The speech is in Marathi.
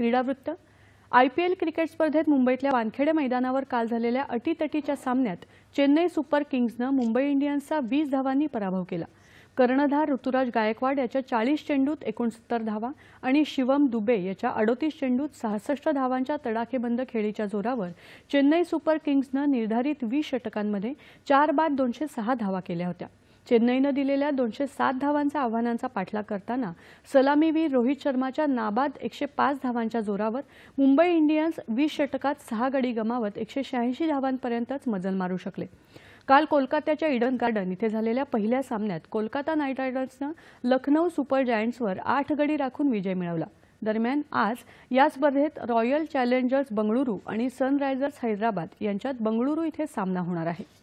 क्रीडावृत्त आयपीएल क्रिकेट स्पर्धेत मुंबईतल्या वानखेडे मैदानावर काल झालेल्या अटीतटीच्या सामन्यात चेन्नई सुपर किंग्जनं मुंबई इंडियन्सचा वीस धावांनी पराभव केला कर्णधार ऋतुराज गायकवाड याच्या चाळीस चेंडूत एकोणसत्तर धावा आणि शिवम दुबे याच्या अडोतीस चेंडूत सहासष्ट धावांच्या तडाखेबंद खेळीच्या जोरावर चेन्नई सुपर किंग्जनं निर्धारित वीस षटकांमध्ये चार बाद दोनशे सहा धावा केल्या होत्या चेन्नईनं दिलेल्या दोनशे सात धावांचा आव्हानांचा पाठलाग करताना सलामीवीर रोहित शर्माच्या नाबाद एकशे पाच धावांच्या जोरावर मुंबई इंडियन्स वीस षटकात सहा गडी गमावत एकशे शहाऐंशी धावांपर्यंतच मजल मारू शकले काल कोलकात्याच्या इडन गार्डन इथे झालेल्या पहिल्या सामन्यात कोलकाता नाईट रायडर्सनं लखनौ सुपर जायंट्सवर आठ गडी राखून विजय मिळवला दरम्यान आज या स्पर्धेत रॉयल चॅलेंजर्स बंगळुरू आणि सनरायझर्स हैदराबाद यांच्यात बंगळुरू इथे सामना होणार आहे